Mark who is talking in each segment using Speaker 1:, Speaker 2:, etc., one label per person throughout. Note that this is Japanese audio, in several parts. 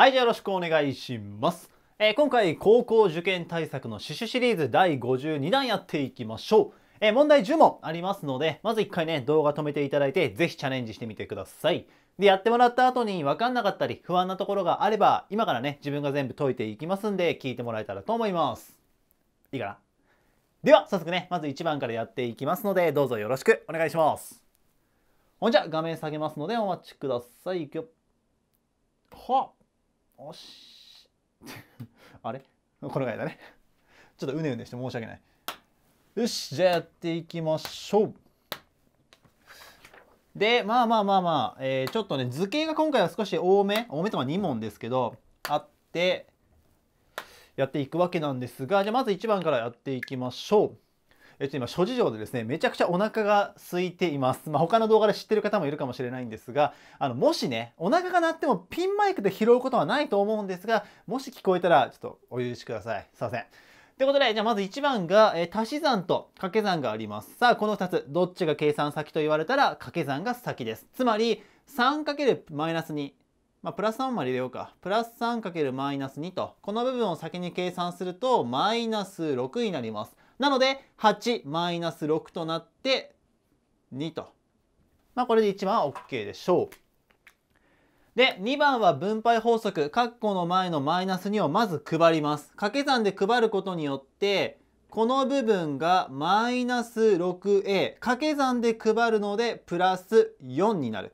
Speaker 1: はい、じゃあよろしくお願いします。えー、今回、高校受験対策の趣旨シリーズ第52弾やっていきましょう。えー、問題10問ありますので、まず1回ね、動画止めていただいて、ぜひチャレンジしてみてください。で、やってもらった後に分かんなかったり、不安なところがあれば、今からね、自分が全部解いていきますんで、聞いてもらえたらと思います。いいかなでは、早速ね、まず1番からやっていきますので、どうぞよろしくお願いします。ほんじゃ、画面下げますので、お待ちください。はっおし あれこれがだねちょっとうねうねして申し訳ないよしじゃあやっていきましょうでまあまあまあまあ、えー、ちょっとね図形が今回は少し多め多めとは2問ですけどあってやっていくわけなんですがじゃあまず1番からやっていきましょうえっと今諸事情でですねめちゃくちゃお腹が空いています、まあ、他の動画で知ってる方もいるかもしれないんですがあのもしねお腹が鳴ってもピンマイクで拾うことはないと思うんですがもし聞こえたらちょっとお許しくださいすいませんということで、じゃあまず1番が、え足し算と掛け算があります。さあ、この2つ、どっちが計算先と言われたら掛け算が先です。つまり、3× マイナス2、まあ、プラス3まで入れようか。プラス 3× マイナス2と、この部分を先に計算すると、マイナス6になります。なので、8マイナス6となって、2と。まあ、これで1番は OK でしょう。で、2番は分配法則、括弧の前のマイナス2をまず配ります。掛け算で配ることによって、この部分がマイナス 6a 掛け算で配るのでプラス4になる。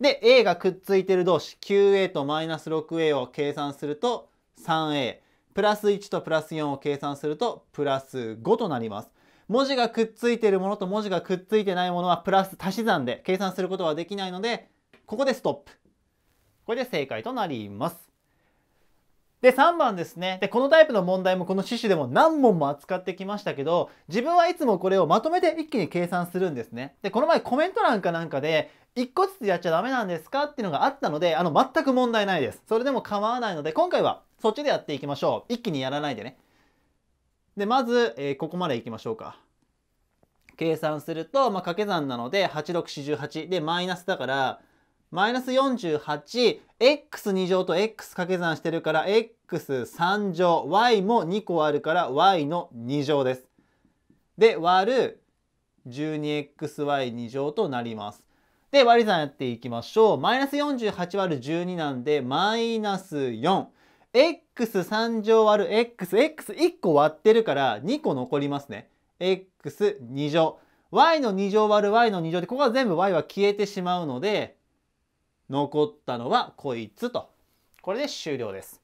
Speaker 1: で a がくっついてる同士 9a とマイナス 6a を計算すると 3a プラス1とプラス4を計算するとプラス5となります。文字がくっついているものと文字がくっついてないものはプラス足し算で計算することはできないのでここでストップ。これで正解となります。で、3番ですね。で、このタイプの問題もこの趣旨でも何問も扱ってきましたけど、自分はいつもこれをまとめて一気に計算するんですね。で、この前コメント欄かなんかで、1個ずつやっちゃダメなんですかっていうのがあったので、あの、全く問題ないです。それでも構わないので、今回はそっちでやっていきましょう。一気にやらないでね。で、まず、えー、ここまでいきましょうか。計算すると、まあ、掛け算なので、8648で、マイナスだから、マイナス 48x2 乗と x 掛け算してるから x3 乗 y も2個あるから y の2乗です。で割る 12xy2 乗となります。で、割り算やっていきましょう。マイナス48割る12なんで、マイナス4。x3 乗割る x、x1 個割ってるから2個残りますね。x2 乗。y の2乗割る y の2乗で、ここは全部 y は消えてしまうので、残ったのはこいつと。これで終了です。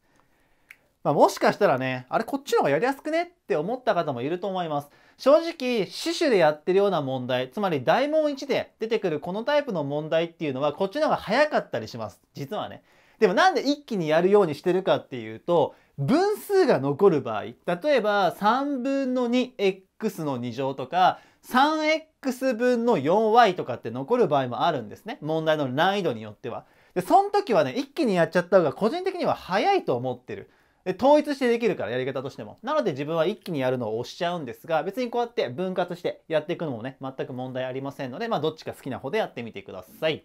Speaker 1: まあ、もしかしたらね、あれこっちの方がやりやすくねって思った方もいると思います。正直、死守でやってるような問題、つまり大問1で出てくるこのタイプの問題っていうのは、こっちの方が早かったりします。実はね。でもなんで一気にやるようにしてるかっていうと、分数が残る場合、例えば3分の 2x の2乗とか、3x 分の 4y とかって残る場合もあるんですね。問題の難易度によっては。で、その時はね、一気にやっちゃった方が個人的には早いと思ってる。で統一してできるからやり方としてもなので自分は一気にやるのを押しちゃうんですが別にこうやって分割してやっていくのもね全く問題ありませんので、まあ、どっちか好きな方でやってみてください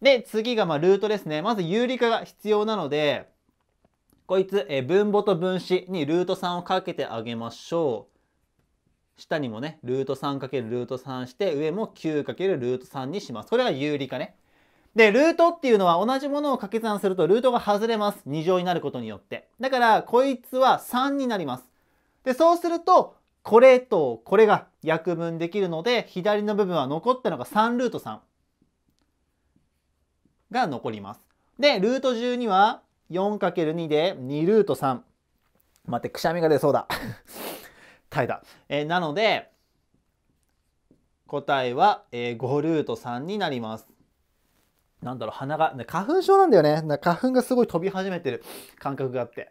Speaker 1: で次がまルートですねまず有理化が必要なのでこいつ、え分母と分子にルート3をかけてあげましょう下にもねルート 3× ルート3して上も 9× ルート3にしますこれは有理化ねで、ルートっていうのは同じものを掛け算するとルートが外れます。2乗になることによって。だから、こいつは3になります。で、そうすると、これとこれが約分できるので、左の部分は残ったのが3ルート3が残ります。で、ルート12は 4×2 で2ルート3。待って、くしゃみが出そうだ。耐えた。えなので、答えは、え5ルート3になります。なんだろう、鼻が、花粉症なんだよね。花粉がすごい飛び始めてる感覚があって。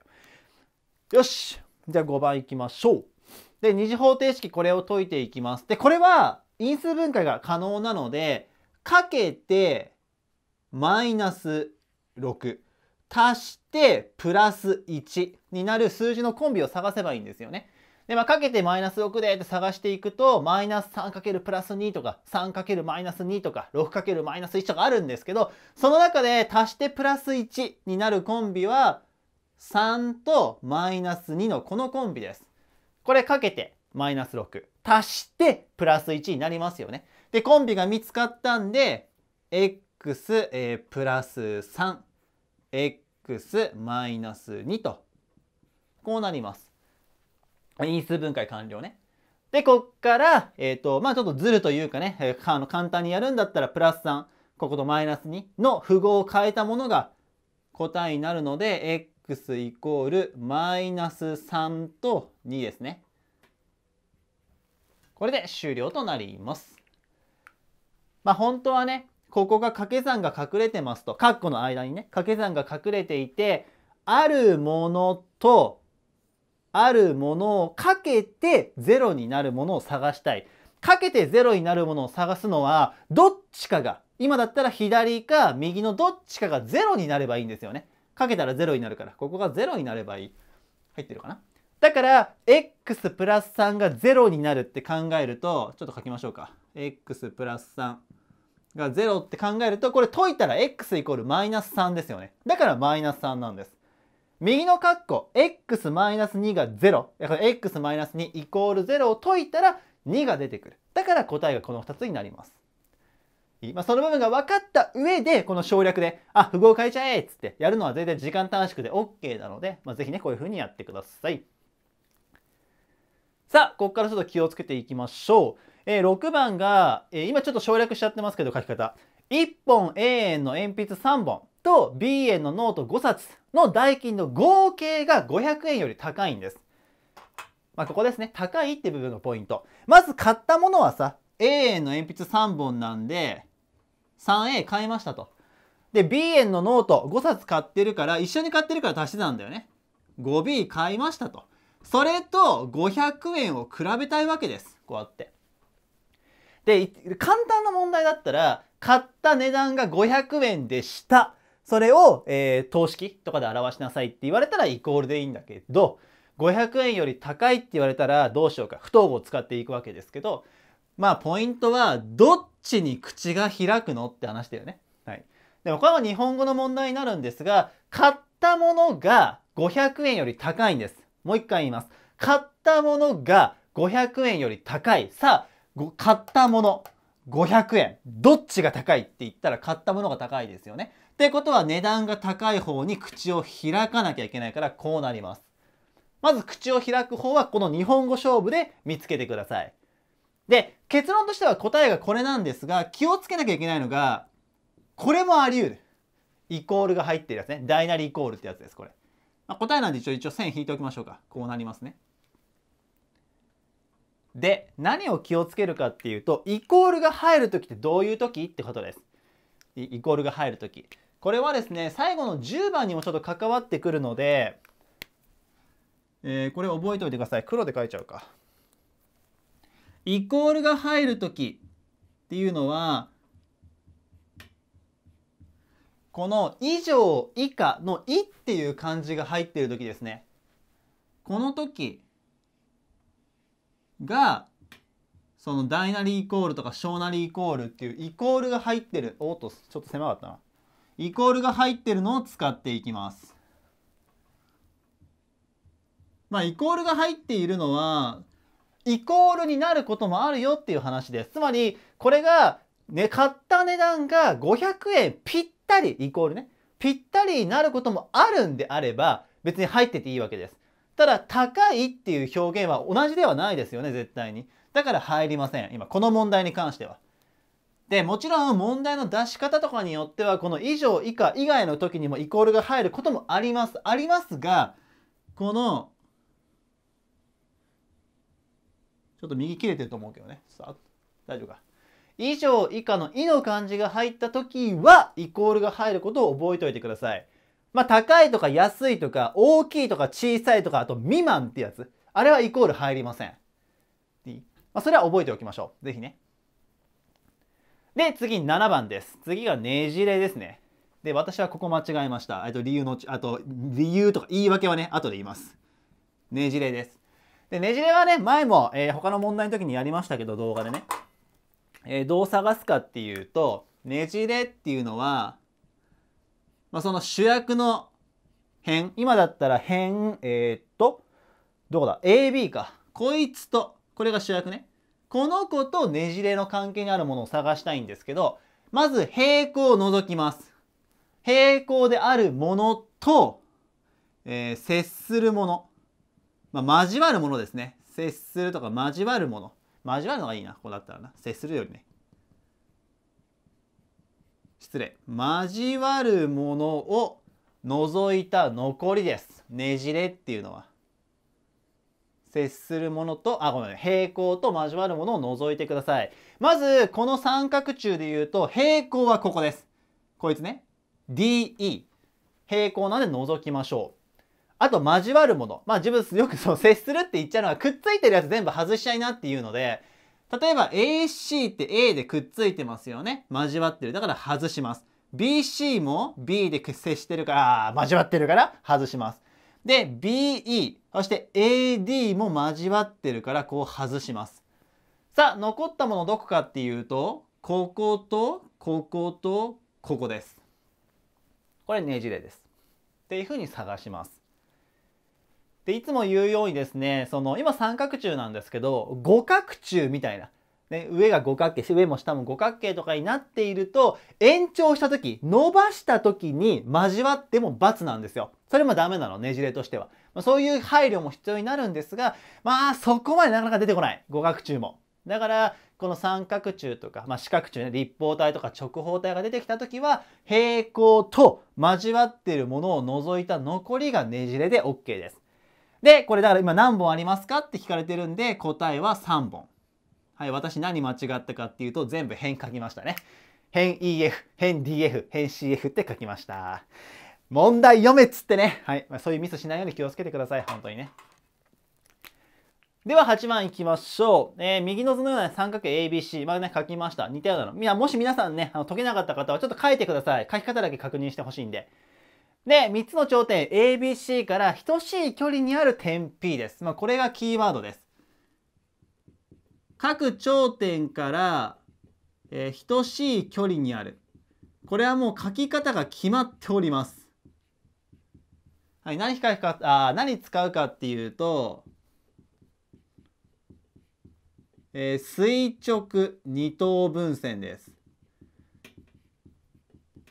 Speaker 1: よしじゃあ5番いきましょう。で、二次方程式これを解いていきます。で、これは因数分解が可能なので、かけてマイナス6足してプラス1になる数字のコンビを探せばいいんですよね。で、まあ、かけてマイナス6でって探していくと、マイナス3るプラス2とか、3るマイナス2とか、6るマイナス1とかあるんですけど、その中で足してプラス1になるコンビは、3とマイナス2のこのコンビです。これかけてマイナス6。足してプラス1になりますよね。で、コンビが見つかったんで、x、えー、プラス 3x マイナス2とこうなります。因数分解完了ね。で、こっから、えっ、ー、と、まあちょっとずるというかね、えー、あの簡単にやるんだったら、プラス3、こことマイナス2の符号を変えたものが答えになるので、x イコールマイナス3と2ですね。これで終了となります。まあ本当はね、ここが掛け算が隠れてますと、括弧の間にね、掛け算が隠れていて、あるものとあるものをかけて0になるものを探したい。かけてロになるものを探すのは、どっちかが、今だったら左か右のどっちかが0になればいいんですよね。かけたら0になるから、ここが0になればいい。入ってるかなだから、x プラス3が0になるって考えると、ちょっと書きましょうか。x プラス3が0って考えると、これ解いたら x イコールマイナス3ですよね。だからマイナス3なんです。右の括弧 x-2 が0、x-2 イコール0を解いたら2が出てくる。だから答えがこの2つになります。まあ、その部分が分かった上で、この省略で、あ、符号変えちゃえっつってやるのは全然時間短縮で OK なので、まあ、ぜひね、こういう風にやってください。さあ、ここからちょっと気をつけていきましょう。えー、6番が、えー、今ちょっと省略しちゃってますけど、書き方。1本 A 円の鉛筆3本。と B 円のノート5冊の代金の合計が500円より高いんです。まあ、ここですね。高いって部分のポイント。まず買ったものはさ、A 円の鉛筆3本なんで、3A 買いましたと。で、B 円のノート5冊買ってるから、一緒に買ってるから足してたんだよね。5B 買いましたと。それと500円を比べたいわけです。こうやって。で、簡単な問題だったら、買った値段が500円でした。それを、えー、等式とかで表しなさいって言われたらイコールでいいんだけど、500円より高いって言われたらどうしようか。不等号を使っていくわけですけど、まあポイントはどっちに口が開くのって話だよね。はい。でもこれは日本語の問題になるんですが、買ったものが500円より高いんです。もう一回言います。買ったものが500円より高い。さあ、買ったもの500円。どっちが高いって言ったら買ったものが高いですよね。ってことは値段が高い方に口を開かなきゃいけないからこうなります。まず口を開く方はこの日本語勝負で見つけてください。で、結論としては答えがこれなんですが、気をつけなきゃいけないのが、これもあり得る。イコールが入ってるやつね。大なりイコールってやつです、これ。まあ、答えなんで一応一応線引いておきましょうか。こうなりますね。で、何を気をつけるかっていうと、イコールが入る時ってどういう時ってことです。イコールが入る時これはですね最後の10番にもちょっと関わってくるので、えー、これ覚えておいてください黒で書いちゃうかイコールが入る時っていうのはこの以上以下の「い」っていう漢字が入っている時ですねこの時がその大なりイコールとか小なりイコールっていうイコールが入ってるおっとちょっと狭かったなイコールが入ってるのを使っていきますまあイコールが入っているのはイコールになることもあるよっていう話ですつまりこれが、ね、買った値段が500円ぴったりイコールねぴったりになることもあるんであれば別に入ってていいわけですただ高いっていう表現は同じではないですよね絶対にだから入りません。今、この問題に関しては。で、もちろん問題の出し方とかによっては、この以上以下以外の時にもイコールが入ることもあります。ありますが、この、ちょっと右切れてると思うけどね。さあ、大丈夫か。以上以下の「い」の漢字が入った時はイコールが入ることを覚えておいてください。まあ高いとか安いとか大きいとか小さいとかあと未満ってやつあれはイコール入りません。まあ、それは覚えておきましょう。ぜひね。で、次7番です。次がねじれですね。で、私はここ間違えました。えっと、理由の、あと、理由とか言い訳はね、後で言います。ねじれです。で、ねじれはね、前も、えー、他の問題の時にやりましたけど、動画でね。えー、どう探すかっていうと、ねじれっていうのは、まあ、その主役の辺、今だったら辺、えー、っと、どこだ ?AB か。こいつとこれが主役ね。この子とねじれの関係にあるものを探したいんですけど、まず平行を除きます。平行であるものと、えー、接するもの。まあ、交わるものですね。接するとか交わるもの。交わるのがいいな、ここだったらな。接するよりね。失礼。交わるものを除いた残りです。ねじれっていうのは。接するものと、あ、ごめん、平行と交わるものを除いてください。まず、この三角柱で言うと、平行はここです。こいつね。DE。平行なんで除きましょう。あと交わるもの。まあ自分よくそう接するって言っちゃうのはくっついてるやつ全部外しちゃいなっていうので、例えば AC って A でくっついてますよね。交わってる。だから外します。BC も B で接してるから、交わってるから外します。で、BE、そして AD も交わってるからこう外します。さあ、残ったものどこかっていうと、こことこことここです。これねじれです。っていうふうに探します。でいつも言うようにですねその今三角柱なんですけど五角柱みたいなね、上が五角形、上も下も五角形とかになっていると、延長した時、伸ばした時に交わっても×なんですよ。それもダメなの、ねじれとしては。まあ、そういう配慮も必要になるんですが、まあそこまでなかなか出てこない。五角柱も。だから、この三角柱とか、まあ、四角柱ね、立方体とか直方体が出てきた時は、平行と交わっているものを除いた残りがねじれで OK です。で、これだから今何本ありますかって聞かれてるんで、答えは3本。はい、私何間違ったかっていうと全部変書きましたね。変 EF、変 DF、変 CF って書きました。問題読めっつってね。はい、まあ、そういうミスしないように気をつけてください。本当にね。では8番いきましょう。えー、右の図のような三角形 ABC。まあね、書きました。似たようなの。いや、もし皆さんね、あの解けなかった方はちょっと書いてください。書き方だけ確認してほしいんで。で、3つの頂点 ABC から等しい距離にある点 P です。まあ、これがキーワードです。各頂点から、えー、等しい距離にある。これはもう書き方が決まっております。はい、何かうか、あ何使うかっていうと、えー、垂直二等分線です。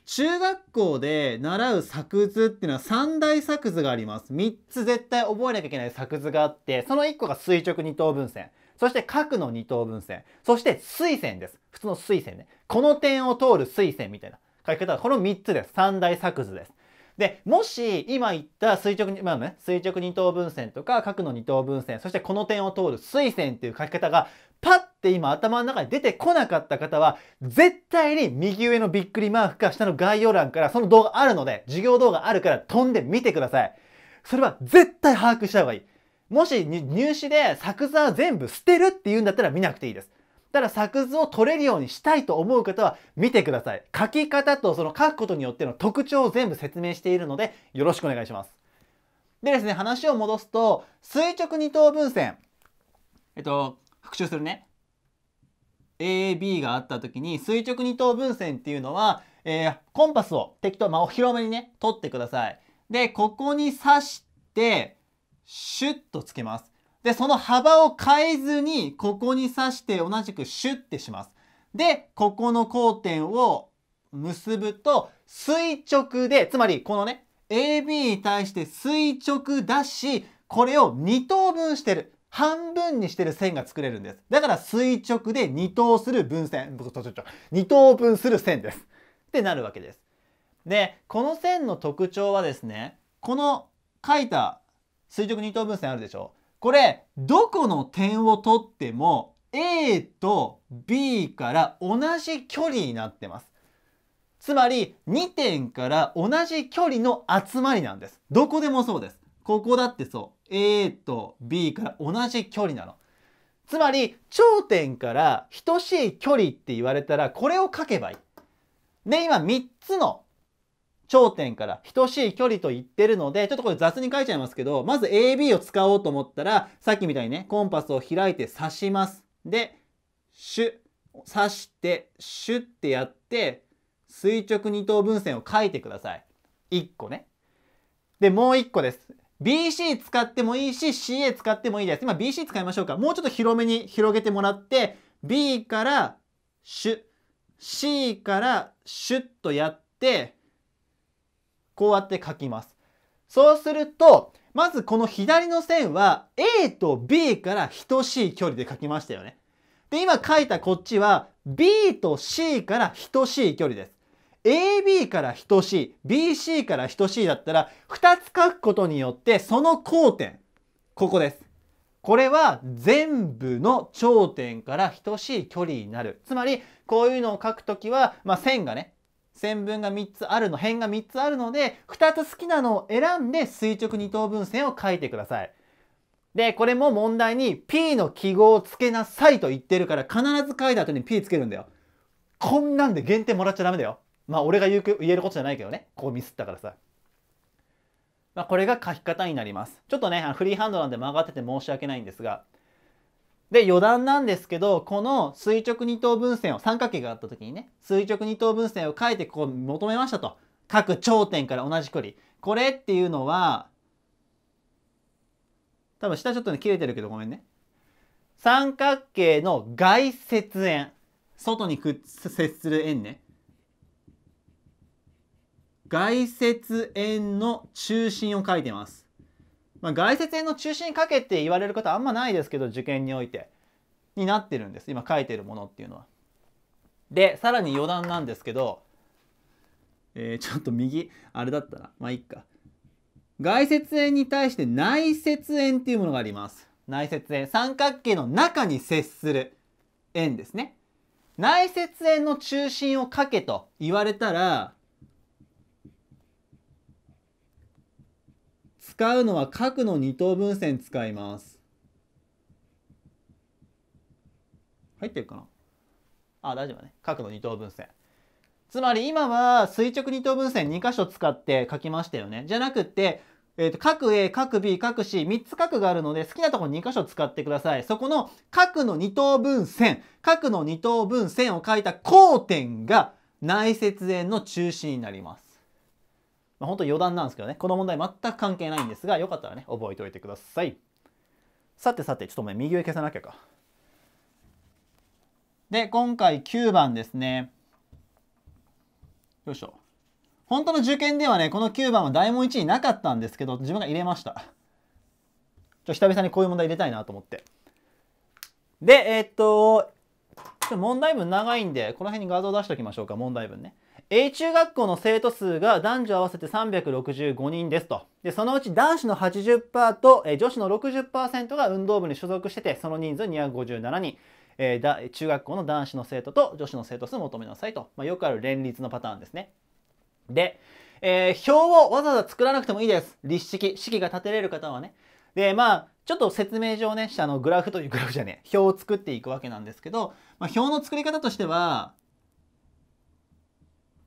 Speaker 1: 中学校で習う作図っていうのは三大作図があります。3つ絶対覚えなきゃいけない作図があって、その1個が垂直二等分線。そして角の二等分線、そして水線です。普通の水線ね。この点を通る水線みたいな書き方はこの3つです。三大作図です。で、もし今言った垂直に、まあね、垂直二等分線とか角の二等分線、そしてこの点を通る水線っていう書き方がパッて今頭の中に出てこなかった方は、絶対に右上のびっくりマークか下の概要欄からその動画あるので、授業動画あるから飛んでみてください。それは絶対把握した方がいい。もし入試で作図は全部捨てるっていうんだったら見なくていいです。ただ作図を取れるようにしたいと思う方は見てください。書き方とその書くことによっての特徴を全部説明しているのでよろしくお願いします。でですね、話を戻すと、垂直二等分線。えっと、復習するね。AB があった時に垂直二等分線っていうのは、えー、コンパスを適当、まあ、広めにね、取ってください。で、ここに刺して、シュッとつけます。で、その幅を変えずに、ここに刺して同じくシュッてします。で、ここの交点を結ぶと、垂直で、つまりこのね、AB に対して垂直だし、これを2等分してる。半分にしてる線が作れるんです。だから垂直で2等する分線、2等分する線です。ってなるわけです。で、この線の特徴はですね、この書いた垂直二等分線あるでしょこれどこの点を取っても A と B から同じ距離になってますつまり2点から同じ距離の集まりなんですどこでもそうですここだってそう A と B から同じ距離なのつまり頂点から等しい距離って言われたらこれを書けばいいで今3つの頂点から等しい距離と言ってるので、ちょっとこれ雑に書いちゃいますけど、まず AB を使おうと思ったら、さっきみたいにね、コンパスを開いて刺します。で、シュ、刺して、シュってやって、垂直二等分線を書いてください。1個ね。で、もう1個です。BC 使ってもいいし、CA 使ってもいいです。今 BC 使いましょうか。もうちょっと広めに広げてもらって、B からシュ、C からシュッとやって、こうやって書きます。そうすると、まずこの左の線は A と B から等しい距離で書きましたよね。で、今書いたこっちは B と C から等しい距離です。AB から等しい、BC から等しいだったら、2つ書くことによって、その交点、ここです。これは全部の頂点から等しい距離になる。つまり、こういうのを書くときは、まあ、線がね、線分が3つあるの辺が3つあるので2つ好きなのを選んで垂直二等分線を書いてください。でこれも問題に P の記号をつけなさいと言ってるから必ず書いた後に P つけるんだよ。こんなんで限点もらっちゃダメだよ。まあ俺が言う言えることじゃないけどねここミスったからさ。まあ、これが書き方になります。ちょっとねフリーハンドなんで曲がってて申し訳ないんですがで、余談なんですけど、この垂直二等分線を、三角形があった時にね、垂直二等分線を書いてこう求めましたと。各頂点から同じ距離。これっていうのは、多分下ちょっとね、切れてるけどごめんね。三角形の外接円。外にく接する円ね。外接円の中心を書いてます。まあ、外接円の中心にかけって言われることあんまないですけど受験においてになってるんです今書いてるものっていうのは。でさらに余談なんですけど、えー、ちょっと右あれだったなまあいいか外接円に対して内接円っていうものがあります内接円三角形の中に接する円ですね内接円の中心をかけと言われたら使うのは角の二等分線使います。入ってるかなあ、大丈夫ね。角の二等分線。つまり今は垂直二等分線2箇所使って書きましたよね。じゃなくて、えーと、角 A、角 B、角 C、3つ角があるので好きなところ2箇所使ってください。そこの角の二等分線、角の二等分線を書いた交点が内接円の中心になります。まあ、本当余談なんですけどね、この問題全く関係ないんですが、よかったらね、覚えておいてください。さてさて、ちょっと右上消さなきゃか。で、今回9番ですね。よいしょ。本当の受験ではね、この9番は大問1位なかったんですけど、自分が入れました。ちょ久々にこういう問題入れたいなと思って。で、えー、っと、問題文長いんで、この辺に画像出しておきましょうか、問題文ね。A 中学校の生徒数が男女合わせて365人ですと。で、そのうち男子の80%と、女子の60%が運動部に所属してて、その人数257人。えー、だ中学校の男子の生徒と女子の生徒数求めなさいと。まあ、よくある連立のパターンですね。で、えー、表をわざわざ作らなくてもいいです。立式、式が立てれる方はね。で、まあ、ちょっと説明上ね、下のグラフというグラフじゃね、表を作っていくわけなんですけど、まあ、表の作り方としては、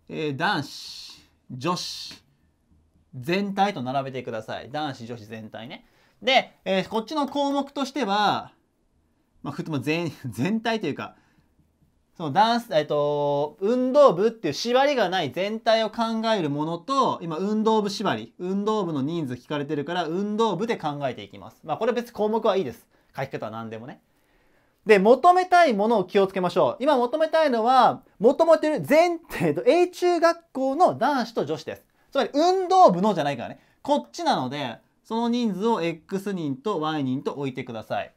Speaker 1: えー、男子女子全体と並べてください男子女子全体ねで、えー、こっちの項目としては、まあ、全 全体というかそのダンス、えっと、運動部っていう縛りがない全体を考えるものと、今、運動部縛り、運動部の人数聞かれてるから、運動部で考えていきます。まあ、これ別に項目はいいです。書き方は何でもね。で、求めたいものを気をつけましょう。今求めたいのは、求めてる全提と、A 中学校の男子と女子です。つまり、運動部のじゃないからね。こっちなので、その人数を X 人と Y 人と置いてください。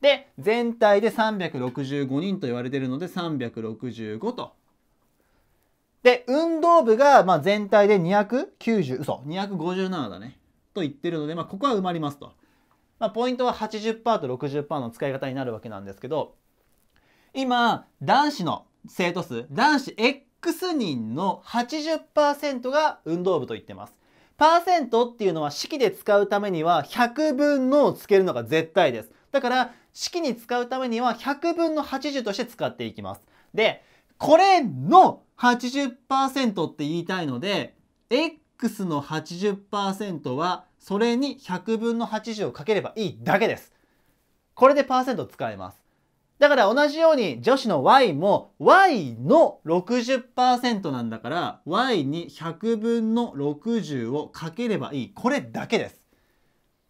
Speaker 1: で、全体で365人と言われているので、365と。で、運動部が、まあ、全体で290、嘘、257だね。と言ってるので、まあ、ここは埋まりますと。まあ、ポイントは80%と60%の使い方になるわけなんですけど、今、男子の生徒数、男子 X 人の80%が運動部と言ってます。パーセントっていうのは式で使うためには100分のをつけるのが絶対です。だから式に使うためには100分の80として使っていきます。で、これの80%って言いたいので、X の80%はそれに100分の80をかければいいだけです。これでパーセント使えます。だから同じように女子の y も y の60%なんだから y に100分の60をかければいい。これだけです。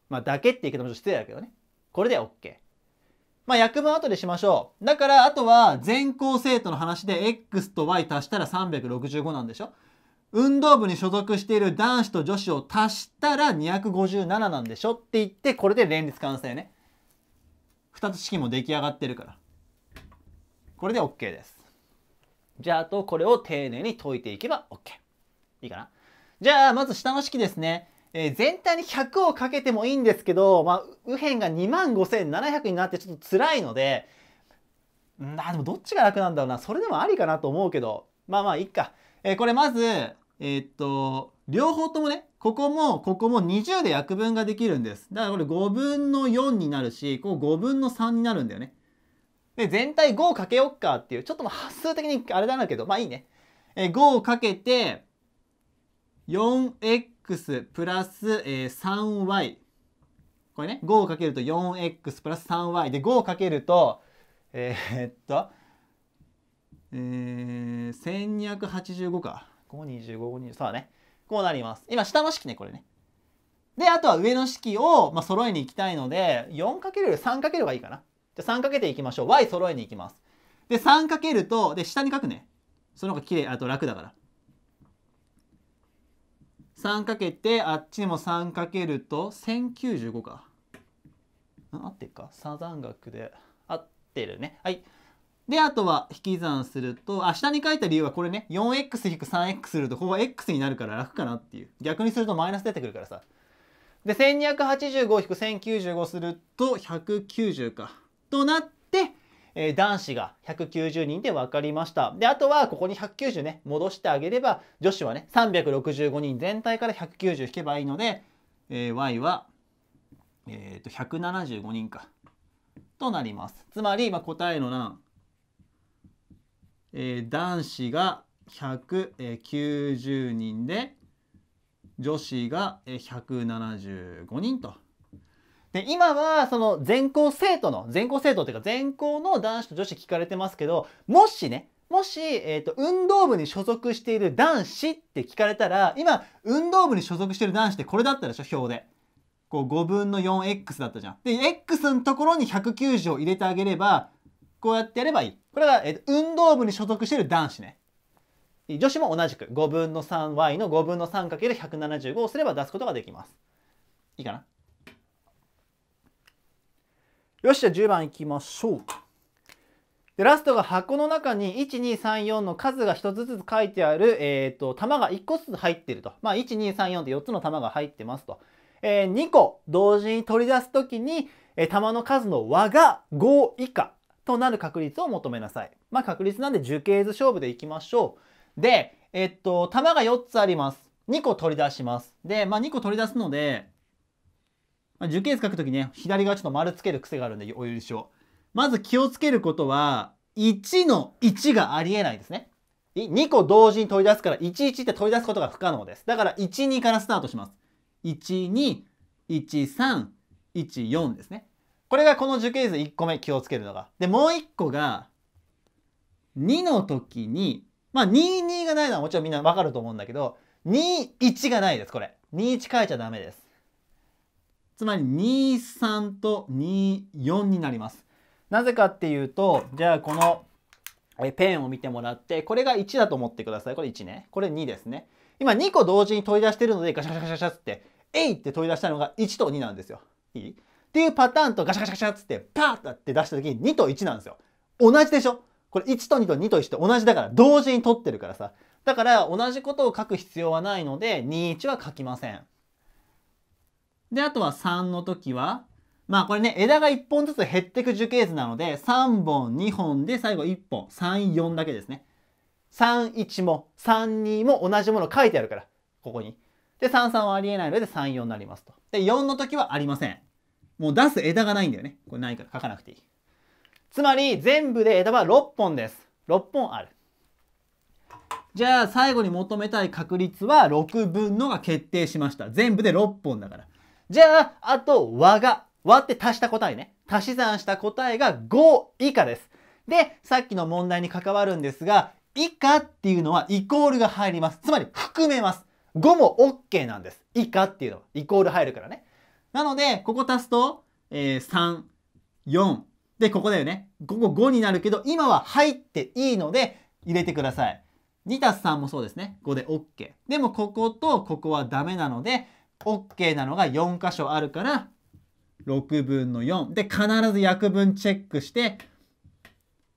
Speaker 1: まあだけって言い方もちょっと失礼だけどね。これで OK。まあ約分後でしましょう。だからあとは全校生徒の話で x と y 足したら365なんでしょ運動部に所属している男子と女子を足したら257なんでしょって言ってこれで連立完成ね2つ式も出来上がってるからこれで OK ですじゃああとこれを丁寧に解いていけば OK いいかなじゃあまず下の式ですね、えー、全体に100をかけてもいいんですけど、まあ、右辺が25,700になってちょっと辛いのでうんでもどっちが楽なんだろうなそれでもありかなと思うけどまあまあいっかえこれまずえー、っと、両方ともね、ここも、ここも20で約分ができるんです。だからこれ5分の4になるし、こう5分の3になるんだよね。で、全体5をかけよっかっていう、ちょっとまあ発数的にあれなんだけど、まあいいね。えー、5をかけて、4x プラス、え 3y。これね、5をかけると 4x プラス 3y。で、5をかけると、えー、っと、えー、1285か。五二十五5そうだね。こうなります。今、下の式ね、これね。で、あとは上の式を、まあ、揃えに行きたいので、4×3× より 3× がいいかな。じゃあ3かけていきましょう。y 揃えに行きます。で、3かけると、で、下に書くね。その方が綺麗、あと楽だから。3かけて、あっちにも3かけると、1095か。合ってるかサザン学で合ってるね。はい。で、あとは引き算すると、あ、下に書いた理由はこれね、4x-3x すると、ここは x になるから楽かなっていう。逆にするとマイナス出てくるからさ。で、1285-1095すると、190か。となって、えー、男子が190人で分かりました。で、あとはここに190ね、戻してあげれば、女子はね、365人全体から190引けばいいので、えー、y は、えー、と175人か。となります。つまり、まあ、答えの欄、えー、男子が190人で女子が175人と。で今はその全校生徒の全校生徒っていうか全校の男子と女子聞かれてますけどもしねもし、えー、と運動部に所属している男子って聞かれたら今運動部に所属している男子ってこれだったでしょ表で。こう5分の 4x だったじゃん。で x のところに190を入れてあげればこうやってやればいい。これが、えー、運動部に所属している男子ね。女子も同じく5分の 3y の5分の 3×175 をすれば出すことができます。いいかなよし、じゃあ10番いきましょう。でラストが箱の中に1234の数が1つずつ書いてある、えーと、玉が1個ずつ入ってると。まあ、1234って4つの玉が入ってますと。えー、2個同時に取り出す時に、えー、玉の数の和が5以下となる確率を求めなさい。まあ確率なんで樹形図勝負でいきましょう。で、えっと、玉が4つあります。2個取り出します。で、まあ2個取り出すので、まあ、樹形図書くときね、左側ちょっと丸つける癖があるんでお許しを。まず気をつけることは、1の1がありえないですね。2個同時に取り出すから、11って取り出すことが不可能です。だから、12からスタートします。12、13、14ですね。これがこの樹形図1個目気をつけるのが。で、もう1個が、2の時に、まあ、2、2がないのはもちろんみんなわかると思うんだけど、2、1がないです、これ。2、1変えちゃダメです。つまり、2、3と2、4になります。なぜかっていうと、じゃあこのペンを見てもらって、これが1だと思ってください。これ1ね。これ2ですね。今2個同時に取り出してるので、ガシャガシャガシャって、えいって取り出したのが1と2なんですよ。いいっていうパターンとガシャガシャガシャっつってパーッって出した時に2と1なんですよ。同じでしょこれ1と2と2と1って同じだから同時に取ってるからさ。だから同じことを書く必要はないので21は書きません。で、あとは3の時は、まあこれね、枝が1本ずつ減っていく樹形図なので、3本、2本で最後1本、3、4だけですね。3、1も、3、2も同じもの書いてあるから、ここに。で、3、3はありえないので3、4になりますと。で、4の時はありません。もう出す枝がないんだよね。これないから書かなくていい。つまり全部で枝は6本です。6本ある。じゃあ最後に求めたい確率は6分のが決定しました。全部で6本だから。じゃあ、あと和が、和って足した答えね。足し算した答えが5以下です。で、さっきの問題に関わるんですが、以下っていうのはイコールが入ります。つまり含めます。5も OK なんです。以下っていうのはイコール入るからね。なので、ここ足すと、えー、3、4。で、ここだよね。ここ5になるけど、今は入っていいので、入れてください。2たす3もそうですね。5で OK。でも、こことここはダメなので、OK なのが4箇所あるから、6分の4。で、必ず約分チェックして、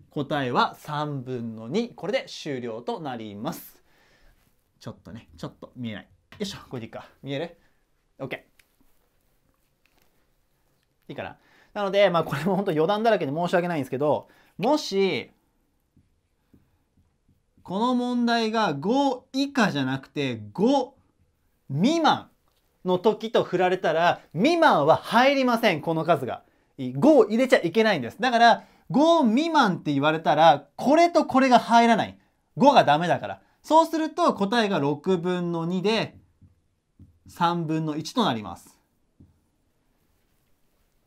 Speaker 1: 答えは3分の2。これで終了となります。ちょっとね、ちょっと見えない。よいしょ、これでいいか。見える ?OK。いいかななので、まあ、これも本当余談だらけで申し訳ないんですけど、もし、この問題が5以下じゃなくて5未満の時と振られたら、未満は入りません、この数が。5を入れちゃいけないんです。だから、5未満って言われたら、これとこれが入らない。5がダメだから。そうすると答えが6分の2で3分の1となります。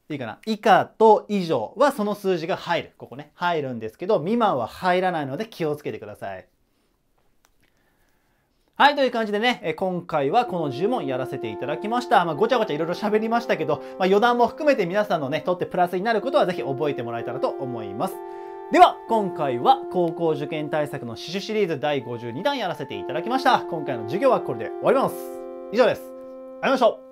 Speaker 1: いいかな以下と以上はその数字が入る。ここね。入るんですけど、未満は入らないので気をつけてください。はい、という感じでね、今回はこの10問やらせていただきました。まあ、ごちゃごちゃいろいろ喋りましたけど、まあ、余談も含めて皆さんのね、とってプラスになることはぜひ覚えてもらえたらと思います。では、今回は高校受験対策の死守シリーズ第52弾やらせていただきました。今回の授業はこれで終わります。以上です。ありがとうございました。